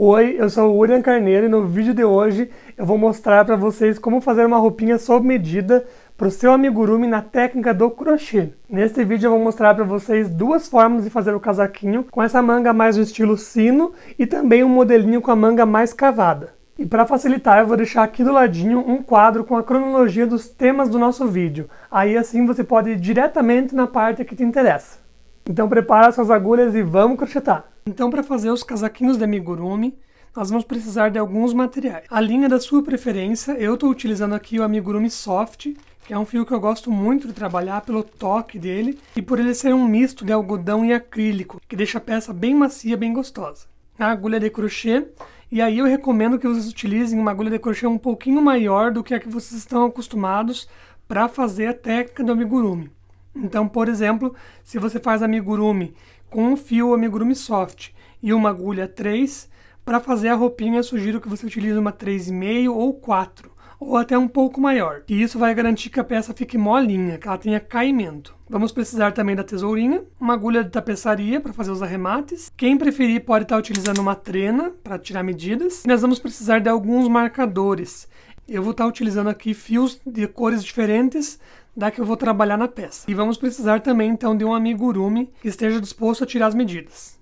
Oi, eu sou o Urian Carneiro e no vídeo de hoje eu vou mostrar para vocês como fazer uma roupinha sob medida para o seu amigurumi na técnica do crochê. Neste vídeo eu vou mostrar para vocês duas formas de fazer o casaquinho com essa manga mais no estilo sino e também um modelinho com a manga mais cavada. E para facilitar eu vou deixar aqui do ladinho um quadro com a cronologia dos temas do nosso vídeo, aí assim você pode ir diretamente na parte que te interessa. Então prepara suas agulhas e vamos crochetar. Então para fazer os casaquinhos de amigurumi, nós vamos precisar de alguns materiais. A linha da sua preferência, eu estou utilizando aqui o amigurumi soft, que é um fio que eu gosto muito de trabalhar pelo toque dele e por ele ser um misto de algodão e acrílico, que deixa a peça bem macia, bem gostosa. A agulha de crochê, e aí eu recomendo que vocês utilizem uma agulha de crochê um pouquinho maior do que a que vocês estão acostumados para fazer a técnica do amigurumi. Então, por exemplo, se você faz amigurumi com um fio amigurumi soft e uma agulha 3, para fazer a roupinha eu sugiro que você utilize uma 3,5 ou 4, ou até um pouco maior. E isso vai garantir que a peça fique molinha, que ela tenha caimento. Vamos precisar também da tesourinha, uma agulha de tapeçaria para fazer os arremates. Quem preferir pode estar tá utilizando uma trena para tirar medidas. E nós vamos precisar de alguns marcadores. Eu vou estar tá utilizando aqui fios de cores diferentes da que eu vou trabalhar na peça. E vamos precisar também então de um amigurumi que esteja disposto a tirar as medidas.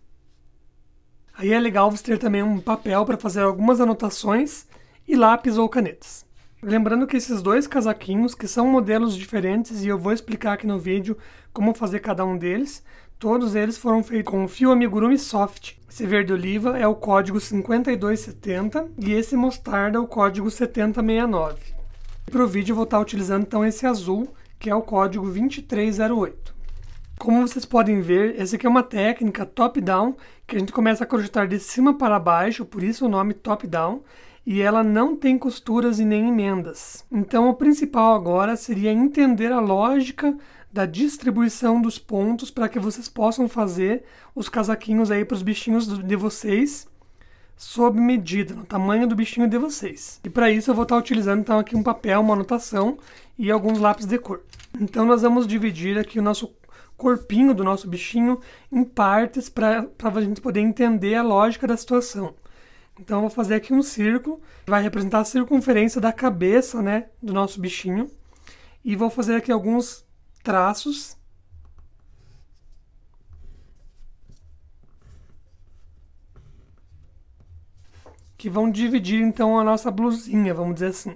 Aí é legal você ter também um papel para fazer algumas anotações e lápis ou canetas. Lembrando que esses dois casaquinhos, que são modelos diferentes e eu vou explicar aqui no vídeo como fazer cada um deles, todos eles foram feitos com fio amigurumi soft. Esse verde oliva é o código 5270 e esse mostarda é o código 7069. Para o vídeo eu vou estar tá utilizando então esse azul, que é o código 2308. Como vocês podem ver, essa aqui é uma técnica top-down que a gente começa a crochetar de cima para baixo, por isso o nome top-down, e ela não tem costuras e nem emendas. Então o principal agora seria entender a lógica da distribuição dos pontos para que vocês possam fazer os casaquinhos aí para os bichinhos de vocês sob medida, no tamanho do bichinho de vocês. E para isso eu vou estar tá utilizando então aqui um papel, uma anotação e alguns lápis de cor. Então nós vamos dividir aqui o nosso corpinho do nosso bichinho em partes para a gente poder entender a lógica da situação. Então eu vou fazer aqui um círculo, que vai representar a circunferência da cabeça né, do nosso bichinho. E vou fazer aqui alguns traços que vão dividir então a nossa blusinha, vamos dizer assim.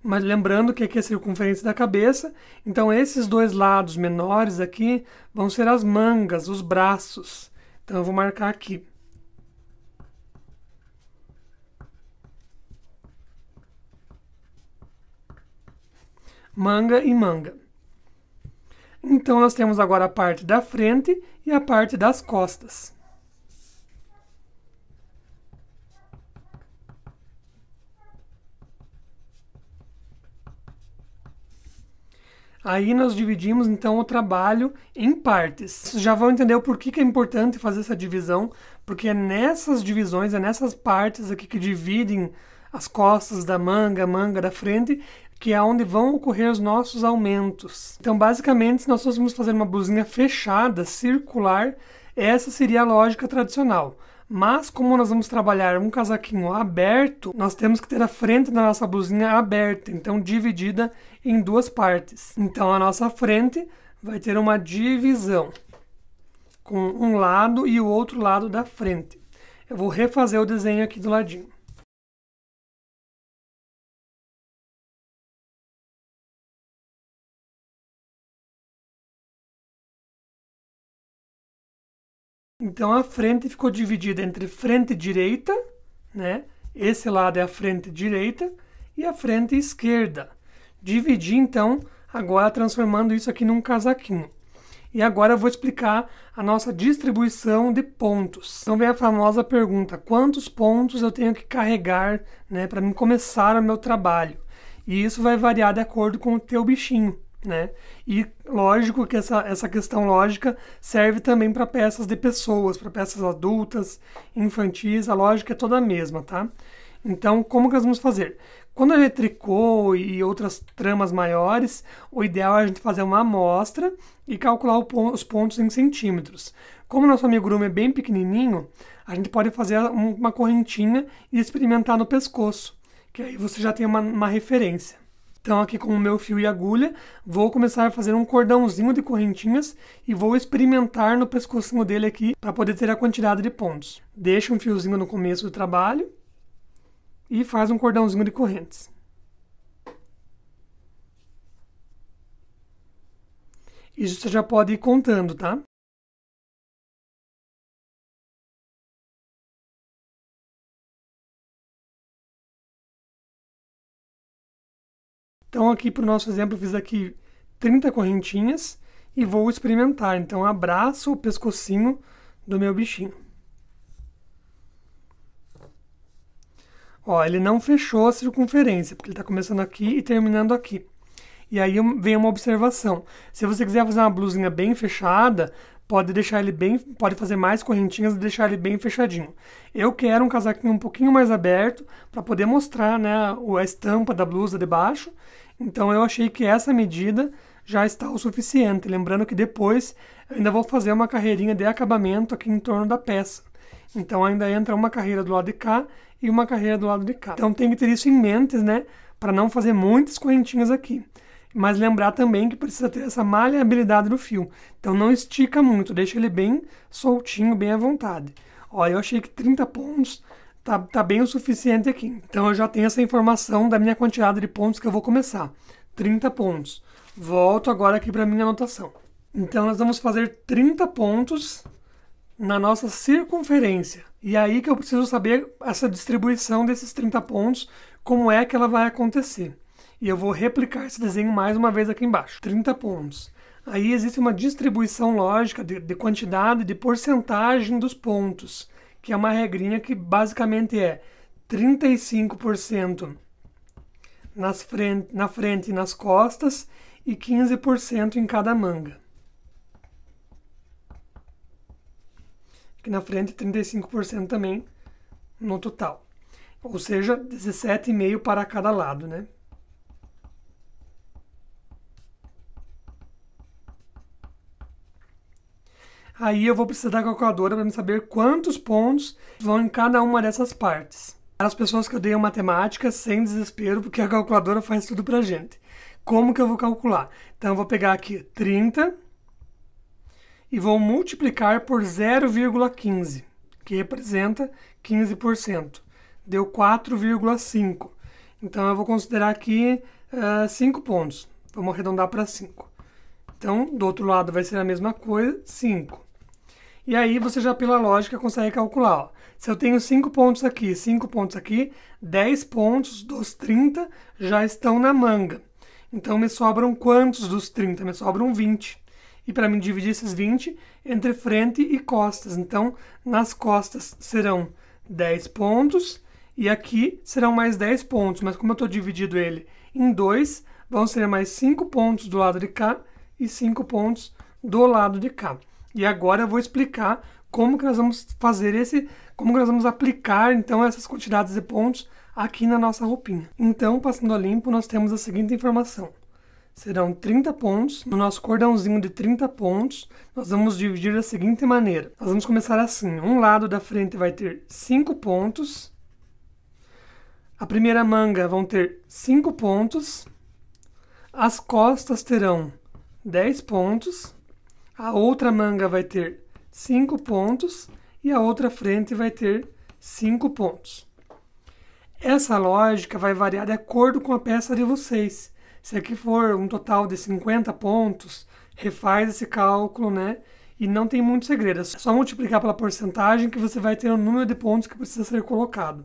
Mas lembrando que aqui é a circunferência da cabeça, então esses dois lados menores aqui vão ser as mangas, os braços. Então eu vou marcar aqui. Manga e manga. Então nós temos agora a parte da frente e a parte das costas. Aí nós dividimos então o trabalho em partes. Vocês já vão entender o porquê que é importante fazer essa divisão, porque é nessas divisões, é nessas partes aqui que dividem as costas da manga, a manga da frente, que é onde vão ocorrer os nossos aumentos. Então, basicamente, se nós fôssemos fazer uma blusinha fechada, circular, essa seria a lógica tradicional. Mas como nós vamos trabalhar um casaquinho aberto, nós temos que ter a frente da nossa blusinha aberta, então dividida em duas partes. Então a nossa frente vai ter uma divisão com um lado e o outro lado da frente. Eu vou refazer o desenho aqui do ladinho. Então a frente ficou dividida entre frente direita, né? Esse lado é a frente direita e a frente esquerda. Dividi então, agora transformando isso aqui num casaquinho. E agora eu vou explicar a nossa distribuição de pontos. Então vem a famosa pergunta: quantos pontos eu tenho que carregar, né, para começar o meu trabalho? E isso vai variar de acordo com o teu bichinho. Né? E lógico que essa, essa questão lógica serve também para peças de pessoas, para peças adultas, infantis, a lógica é toda a mesma, tá? Então, como que nós vamos fazer? Quando a gente tricou e outras tramas maiores, o ideal é a gente fazer uma amostra e calcular os pontos em centímetros. Como nosso amigurumi é bem pequenininho, a gente pode fazer uma correntinha e experimentar no pescoço, que aí você já tem uma, uma referência. Então, aqui com o meu fio e agulha, vou começar a fazer um cordãozinho de correntinhas e vou experimentar no pescocinho dele aqui para poder ter a quantidade de pontos. Deixa um fiozinho no começo do trabalho e faz um cordãozinho de correntes. Isso você já pode ir contando, tá? Então aqui para o nosso exemplo eu fiz aqui 30 correntinhas e vou experimentar. Então abraço o pescocinho do meu bichinho. Ó, ele não fechou a circunferência, porque ele está começando aqui e terminando aqui. E aí vem uma observação. Se você quiser fazer uma blusinha bem fechada, pode deixar ele bem, pode fazer mais correntinhas e deixar ele bem fechadinho. Eu quero um casaquinho um pouquinho mais aberto para poder mostrar, né, a estampa da blusa de baixo então eu achei que essa medida já está o suficiente. Lembrando que depois ainda vou fazer uma carreirinha de acabamento aqui em torno da peça. Então ainda entra uma carreira do lado de cá e uma carreira do lado de cá. Então tem que ter isso em mente, né? Para não fazer muitas correntinhas aqui. Mas lembrar também que precisa ter essa maleabilidade do fio. Então não estica muito, deixa ele bem soltinho, bem à vontade. Olha, eu achei que 30 pontos tá, tá bem o suficiente aqui. Então eu já tenho essa informação da minha quantidade de pontos que eu vou começar. 30 pontos. Volto agora aqui para minha anotação. Então nós vamos fazer 30 pontos na nossa circunferência. E é aí que eu preciso saber essa distribuição desses 30 pontos, como é que ela vai acontecer. E eu vou replicar esse desenho mais uma vez aqui embaixo. 30 pontos. Aí existe uma distribuição lógica de, de quantidade, de porcentagem dos pontos que é uma regrinha que basicamente é 35% nas frente, na frente e nas costas e 15% em cada manga. Aqui na frente 35% também no total. Ou seja, 17,5 para cada lado, né? Aí eu vou precisar da calculadora para me saber quantos pontos vão em cada uma dessas partes. Para as pessoas que odeiam matemática, sem desespero, porque a calculadora faz tudo para gente. Como que eu vou calcular? Então eu vou pegar aqui 30 e vou multiplicar por 0,15, que representa 15%. Deu 4,5. Então eu vou considerar aqui uh, eh, 5 pontos. Vamos arredondar para 5. Então, do outro lado vai ser a mesma coisa, 5. E aí você já pela lógica consegue calcular. Ó. Se eu tenho 5 pontos aqui, 5 pontos aqui, 10 pontos dos 30 já estão na manga. Então me sobram quantos dos 30? Me sobram 20. E para mim dividir esses 20 entre frente e costas. Então nas costas serão 10 pontos e aqui serão mais 10 pontos. Mas como eu estou dividido ele em 2, vão ser mais 5 pontos do lado de cá e 5 pontos do lado de cá. E agora eu vou explicar como que nós vamos fazer esse, como que nós vamos aplicar então essas quantidades de pontos aqui na nossa roupinha. Então, passando a limpo, nós temos a seguinte informação. Serão 30 pontos. No nosso cordãozinho de 30 pontos, nós vamos dividir da seguinte maneira. Nós vamos começar assim. Um lado da frente vai ter 5 pontos. A primeira manga vão ter 5 pontos. As costas terão 10 pontos a outra manga vai ter 5 pontos e a outra frente vai ter 5 pontos. Essa lógica vai variar de acordo com a peça de vocês. Se aqui for um total de 50 pontos, refaz esse cálculo, né? E não tem muito segredo, é só multiplicar pela porcentagem que você vai ter o número de pontos que precisa ser colocado.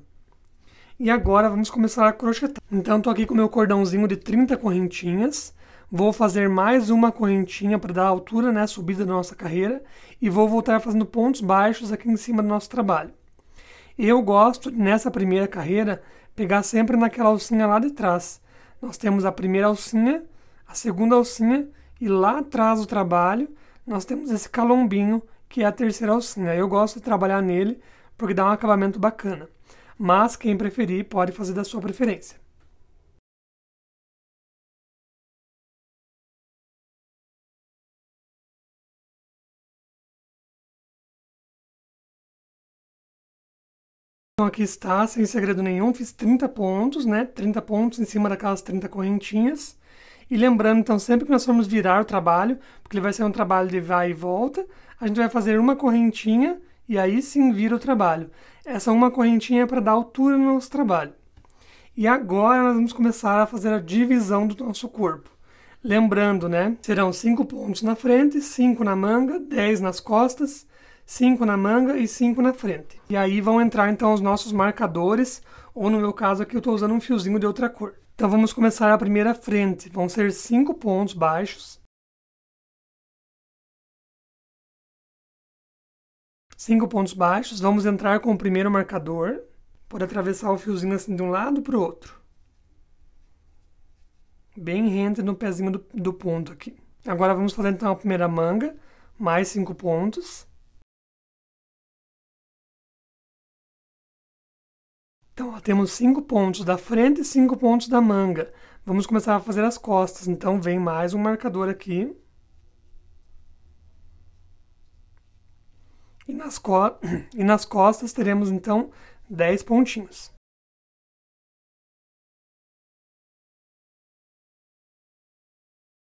E agora vamos começar a crochetar. Então, estou aqui com o meu cordãozinho de 30 correntinhas vou fazer mais uma correntinha para dar altura na né, subida da nossa carreira e vou voltar fazendo pontos baixos aqui em cima do nosso trabalho. Eu gosto, nessa primeira carreira, pegar sempre naquela alcinha lá de trás. Nós temos a primeira alcinha, a segunda alcinha e lá atrás do trabalho nós temos esse calombinho que é a terceira alcinha. Eu gosto de trabalhar nele porque dá um acabamento bacana. Mas quem preferir pode fazer da sua preferência. Então aqui está, sem segredo nenhum, fiz 30 pontos, né? 30 pontos em cima daquelas 30 correntinhas. E lembrando, então, sempre que nós formos virar o trabalho, porque ele vai ser um trabalho de vai e volta, a gente vai fazer uma correntinha e aí sim vira o trabalho. Essa uma correntinha é para dar altura no nosso trabalho. E agora nós vamos começar a fazer a divisão do nosso corpo. Lembrando, né? Serão 5 pontos na frente, 5 na manga, 10 nas costas, 5 na manga e 5 na frente. E aí vão entrar então os nossos marcadores, ou no meu caso aqui eu estou usando um fiozinho de outra cor. Então vamos começar a primeira frente, vão ser 5 pontos baixos. 5 pontos baixos, vamos entrar com o primeiro marcador, por atravessar o fiozinho assim de um lado para o outro. Bem rente no pezinho do, do ponto aqui. Agora vamos fazer então a primeira manga, mais 5 pontos. Então, ó, temos cinco pontos da frente e cinco pontos da manga. Vamos começar a fazer as costas. Então, vem mais um marcador aqui. E nas, e nas costas teremos, então, 10 pontinhos.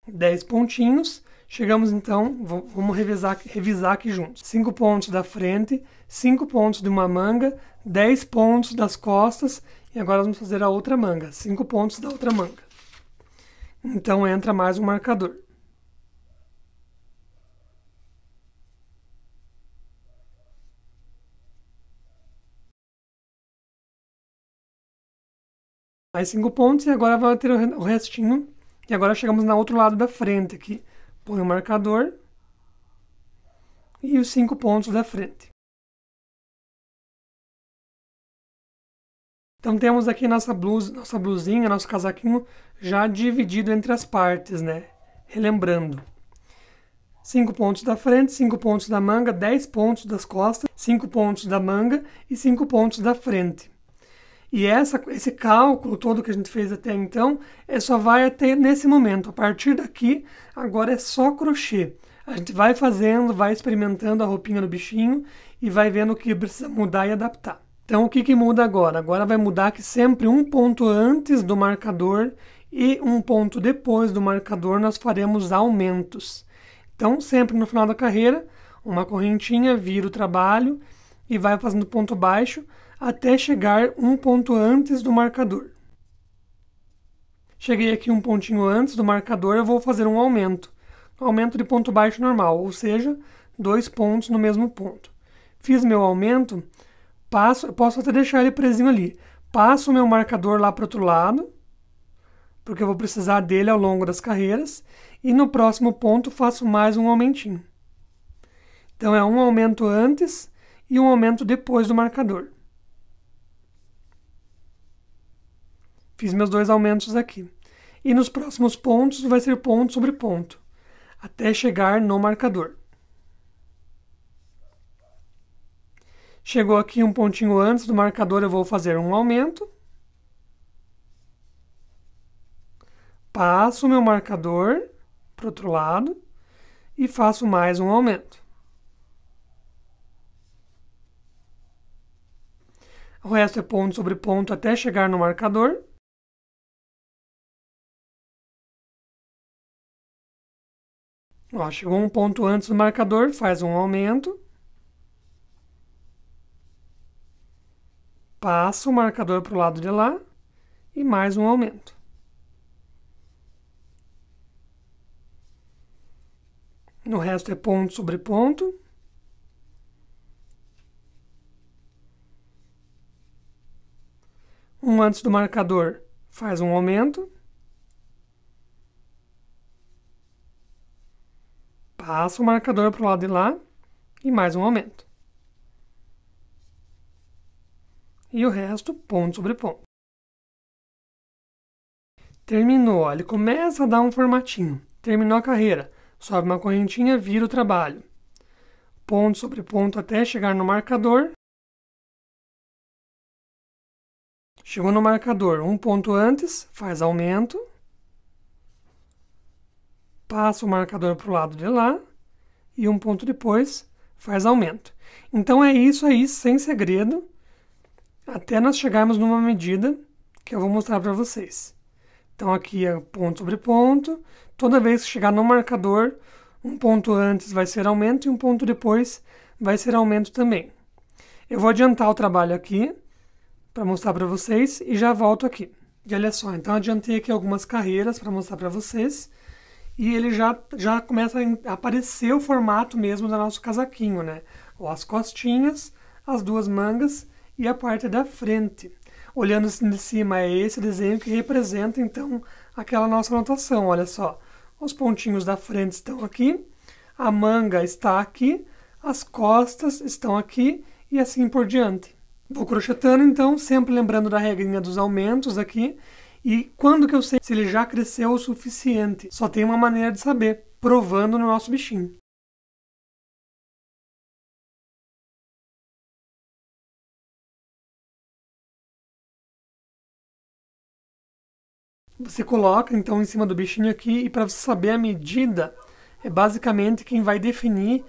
Dez pontinhos Chegamos então, vamos revisar, revisar aqui juntos. 5 pontos da frente, 5 pontos de uma manga, 10 pontos das costas e agora vamos fazer a outra manga, 5 pontos da outra manga. Então entra mais um marcador. Mais 5 pontos e agora vai ter o restinho. E agora chegamos no outro lado da frente aqui põe o marcador e os cinco pontos da frente. Então temos aqui nossa blusa, nossa blusinha, nosso casaquinho já dividido entre as partes, né? Relembrando. 5 pontos da frente, 5 pontos da manga, 10 pontos das costas, 5 pontos da manga e 5 pontos da frente. E essa, esse cálculo todo que a gente fez até então é só vai até nesse momento. A partir daqui, agora é só crochê. A gente vai fazendo, vai experimentando a roupinha do bichinho e vai vendo o que precisa mudar e adaptar. Então, o que, que muda agora? Agora vai mudar que sempre um ponto antes do marcador e um ponto depois do marcador nós faremos aumentos. Então, sempre no final da carreira, uma correntinha vira o trabalho e vai fazendo ponto baixo até chegar um ponto antes do marcador. Cheguei aqui um pontinho antes do marcador, eu vou fazer um aumento. Aumento de ponto baixo normal, ou seja, dois pontos no mesmo ponto. Fiz meu aumento, passo, posso até deixar ele presinho ali. Passo o meu marcador lá para o outro lado, porque eu vou precisar dele ao longo das carreiras, e no próximo ponto faço mais um aumentinho. Então é um aumento antes e um aumento depois do marcador. Fiz meus dois aumentos aqui. E nos próximos pontos vai ser ponto sobre ponto, até chegar no marcador. Chegou aqui um pontinho antes do marcador, eu vou fazer um aumento. Passo o meu marcador para o outro lado e faço mais um aumento. O resto é ponto sobre ponto até chegar no marcador. Ó, chegou um ponto antes do marcador, faz um aumento. Passa o marcador para o lado de lá e mais um aumento. No resto é ponto sobre ponto. Um antes do marcador faz um aumento. Passa o marcador para o lado de lá e mais um aumento. E o resto, ponto sobre ponto. Terminou, ele começa a dar um formatinho. Terminou a carreira, sobe uma correntinha, vira o trabalho. Ponto sobre ponto até chegar no marcador. Chegou no marcador um ponto antes, faz aumento passa o marcador para o lado de lá e um ponto depois faz aumento. Então é isso aí, sem segredo, até nós chegarmos numa medida que eu vou mostrar para vocês. Então aqui é ponto sobre ponto, toda vez que chegar no marcador, um ponto antes vai ser aumento e um ponto depois vai ser aumento também. Eu vou adiantar o trabalho aqui para mostrar para vocês e já volto aqui. E olha só, então adiantei aqui algumas carreiras para mostrar para vocês e ele já, já começa a aparecer o formato mesmo do nosso casaquinho, né? As costinhas, as duas mangas e a parte da frente. Olhando assim de cima, é esse desenho que representa então aquela nossa anotação. Olha só, os pontinhos da frente estão aqui, a manga está aqui, as costas estão aqui e assim por diante. Vou crochetando então, sempre lembrando da regrinha dos aumentos aqui e quando que eu sei se ele já cresceu o suficiente? Só tem uma maneira de saber, provando no nosso bichinho. Você coloca então em cima do bichinho aqui e para você saber a medida, é basicamente quem vai definir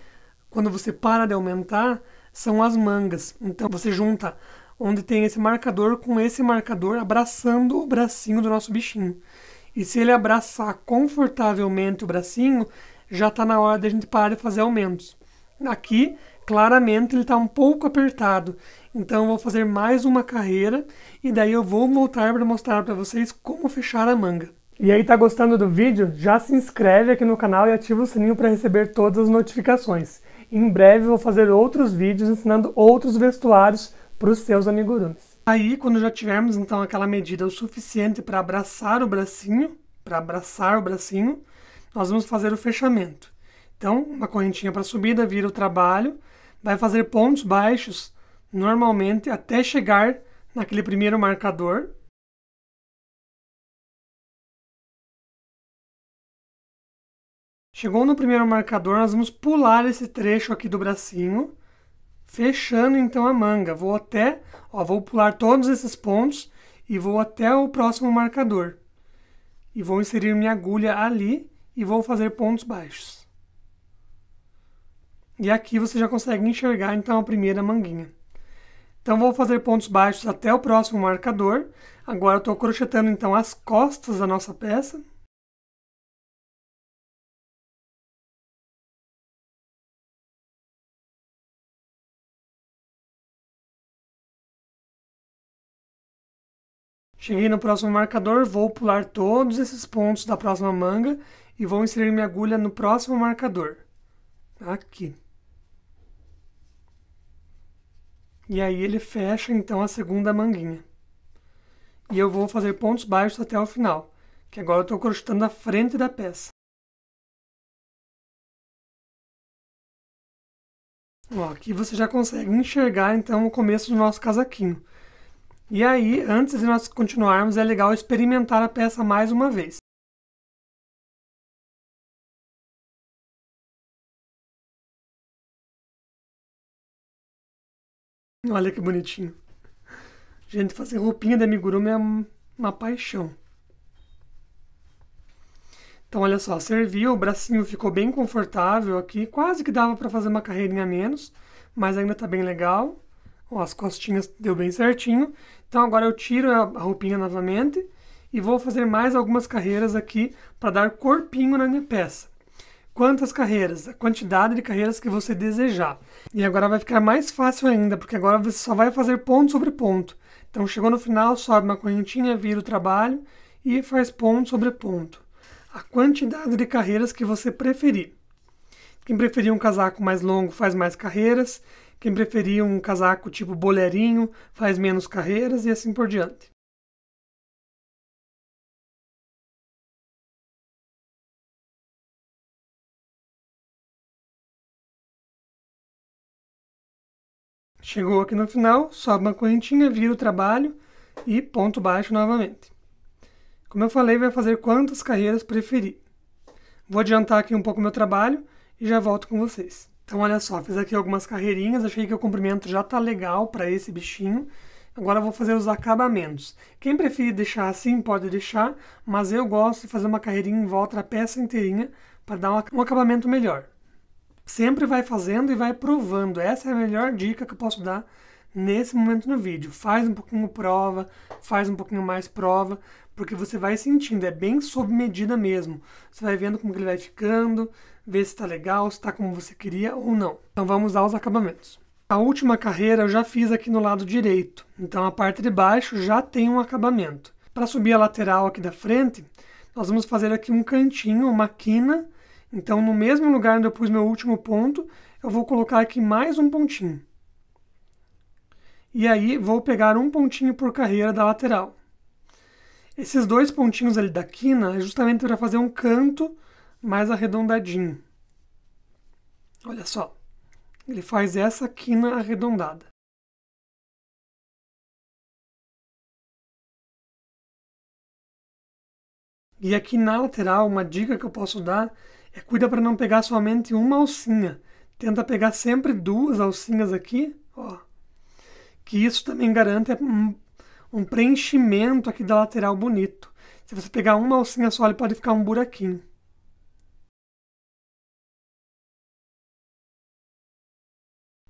quando você para de aumentar são as mangas. Então você junta onde tem esse marcador com esse marcador abraçando o bracinho do nosso bichinho. E se ele abraçar confortavelmente o bracinho, já está na hora da gente parar de fazer aumentos. Aqui, claramente, ele está um pouco apertado. Então, eu vou fazer mais uma carreira e daí eu vou voltar para mostrar para vocês como fechar a manga. E aí, tá gostando do vídeo? Já se inscreve aqui no canal e ativa o sininho para receber todas as notificações. Em breve, vou fazer outros vídeos ensinando outros vestuários para os seus amigurumis. Aí, quando já tivermos então aquela medida o suficiente para abraçar o bracinho, para abraçar o bracinho, nós vamos fazer o fechamento. Então, uma correntinha para subida, vira o trabalho, vai fazer pontos baixos normalmente até chegar naquele primeiro marcador. Chegou no primeiro marcador, nós vamos pular esse trecho aqui do bracinho fechando então a manga. Vou até, ó, vou pular todos esses pontos e vou até o próximo marcador. E vou inserir minha agulha ali e vou fazer pontos baixos. E aqui você já consegue enxergar então a primeira manguinha. Então vou fazer pontos baixos até o próximo marcador. Agora estou crochetando então as costas da nossa peça. Cheguei no próximo marcador, vou pular todos esses pontos da próxima manga e vou inserir minha agulha no próximo marcador. Aqui. E aí ele fecha então a segunda manguinha. E eu vou fazer pontos baixos até o final, que agora eu estou crochetando a frente da peça. Ó, aqui você já consegue enxergar então o começo do nosso casaquinho. E aí, antes de nós continuarmos, é legal experimentar a peça mais uma vez. Olha que bonitinho. Gente, fazer roupinha da amigurumi é uma paixão. Então, olha só, serviu, o bracinho ficou bem confortável aqui, quase que dava para fazer uma carreirinha a menos, mas ainda está bem legal. Ó, as costinhas deu bem certinho. Então agora eu tiro a roupinha novamente e vou fazer mais algumas carreiras aqui para dar corpinho na minha peça. Quantas carreiras? A quantidade de carreiras que você desejar. E agora vai ficar mais fácil ainda, porque agora você só vai fazer ponto sobre ponto. Então chegou no final, sobe uma correntinha, vira o trabalho e faz ponto sobre ponto. A quantidade de carreiras que você preferir. Quem preferir um casaco mais longo faz mais carreiras. Quem preferir um casaco tipo bolerinho faz menos carreiras e assim por diante. Chegou aqui no final, sobe uma correntinha, vira o trabalho e ponto baixo novamente. Como eu falei, vai fazer quantas carreiras preferir. Vou adiantar aqui um pouco meu trabalho e já volto com vocês. Então, olha só, fiz aqui algumas carreirinhas, achei que o comprimento já está legal para esse bichinho. Agora vou fazer os acabamentos. Quem preferir deixar assim, pode deixar, mas eu gosto de fazer uma carreirinha em volta da peça inteirinha para dar um acabamento melhor. Sempre vai fazendo e vai provando. Essa é a melhor dica que eu posso dar nesse momento no vídeo. Faz um pouquinho prova, faz um pouquinho mais prova, porque você vai sentindo, é bem sob medida mesmo. Você vai vendo como que ele vai ficando, ver se está legal, se está como você queria ou não. Então vamos aos acabamentos. A última carreira eu já fiz aqui no lado direito, então a parte de baixo já tem um acabamento. Para subir a lateral aqui da frente, nós vamos fazer aqui um cantinho, uma quina. Então, no mesmo lugar onde eu pus meu último ponto, eu vou colocar aqui mais um pontinho. E aí, vou pegar um pontinho por carreira da lateral. Esses dois pontinhos ali da quina é justamente para fazer um canto mais arredondadinho. Olha só, ele faz essa quina arredondada. E aqui na lateral, uma dica que eu posso dar é cuida para não pegar somente uma alcinha. Tenta pegar sempre duas alcinhas aqui, ó. Que isso também garante um, um preenchimento aqui da lateral bonito. Se você pegar uma alcinha só, ele pode ficar um buraquinho.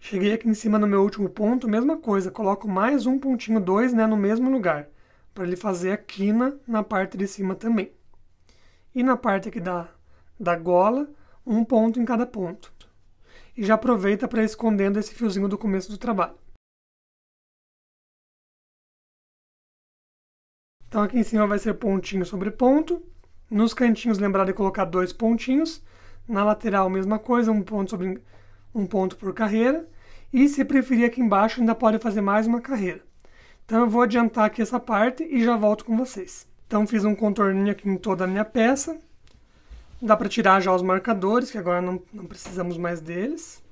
Cheguei aqui em cima no meu último ponto, mesma coisa, coloco mais um pontinho 2 né, no mesmo lugar, para ele fazer a quina na parte de cima também. E na parte aqui da, da gola, um ponto em cada ponto. E já aproveita para escondendo esse fiozinho do começo do trabalho. Então aqui em cima vai ser pontinho sobre ponto. Nos cantinhos lembrar de colocar dois pontinhos. Na lateral mesma coisa, um ponto sobre um ponto por carreira e se preferir aqui embaixo, ainda pode fazer mais uma carreira. Então eu vou adiantar aqui essa parte e já volto com vocês. Então fiz um contorninho aqui em toda a minha peça. Dá para tirar já os marcadores, que agora não, não precisamos mais deles.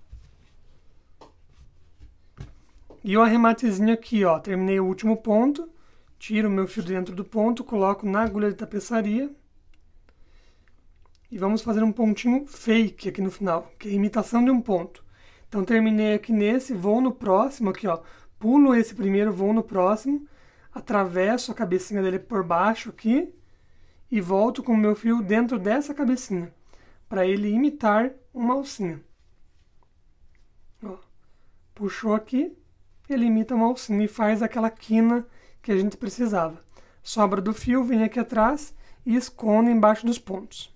E o arrematezinho aqui, ó, terminei o último ponto, tiro o meu fio dentro do ponto, coloco na agulha de tapeçaria. E vamos fazer um pontinho fake aqui no final, que é a imitação de um ponto. Então terminei aqui nesse, vou no próximo aqui, ó. Pulo esse primeiro, vou no próximo, atravesso a cabecinha dele por baixo aqui e volto com o meu fio dentro dessa cabecinha, para ele imitar uma alcinha. Ó, puxou aqui, ele imita uma alcinha e faz aquela quina que a gente precisava. Sobra do fio, vem aqui atrás e esconde embaixo dos pontos.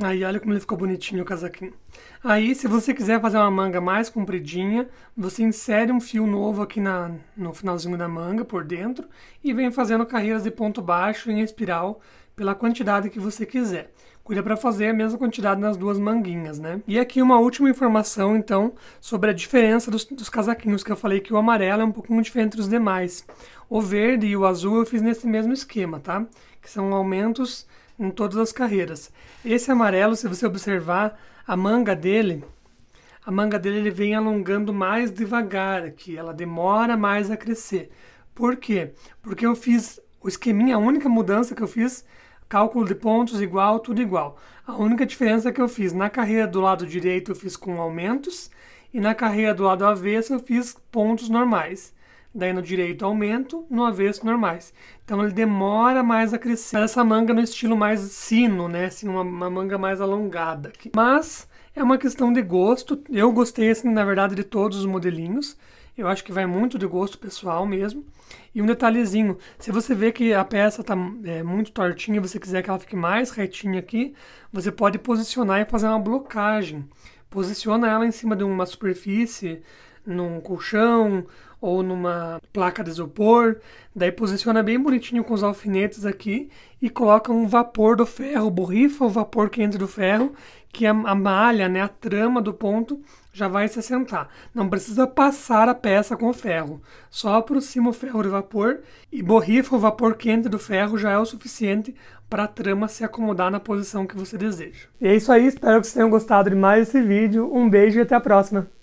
Aí olha como ele ficou bonitinho o casaquinho. Aí, se você quiser fazer uma manga mais compridinha, você insere um fio novo aqui na, no finalzinho da manga, por dentro, e vem fazendo carreiras de ponto baixo em espiral pela quantidade que você quiser. Cuida para fazer a mesma quantidade nas duas manguinhas, né? E aqui uma última informação, então, sobre a diferença dos, dos casaquinhos, que eu falei que o amarelo é um pouquinho diferente dos demais. O verde e o azul eu fiz nesse mesmo esquema, tá? Que são aumentos em todas as carreiras. Esse amarelo, se você observar, a manga dele, a manga dele ele vem alongando mais devagar aqui, ela demora mais a crescer. Por quê? Porque eu fiz o esqueminha, a única mudança que eu fiz, cálculo de pontos igual, tudo igual. A única diferença que eu fiz na carreira do lado direito eu fiz com aumentos e na carreira do lado avesso eu fiz pontos normais. Daí no direito aumento, no avesso normais. Então ele demora mais a crescer. Essa manga no estilo mais sino, né? Assim, uma, uma manga mais alongada. Aqui. Mas é uma questão de gosto. Eu gostei, assim, na verdade, de todos os modelinhos. Eu acho que vai muito de gosto pessoal mesmo. E um detalhezinho, se você vê que a peça está é, muito tortinha, e você quiser que ela fique mais retinha aqui, você pode posicionar e fazer uma blocagem. Posiciona ela em cima de uma superfície num colchão ou numa placa de isopor. Daí posiciona bem bonitinho com os alfinetes aqui e coloca um vapor do ferro, borrifa o vapor quente do ferro, que a, a malha, né, a trama do ponto já vai se assentar. Não precisa passar a peça com o ferro, só aproxima o ferro de vapor e borrifa o vapor quente do ferro já é o suficiente para a trama se acomodar na posição que você deseja. E é isso aí, espero que vocês tenham gostado de mais esse vídeo. Um beijo e até a próxima!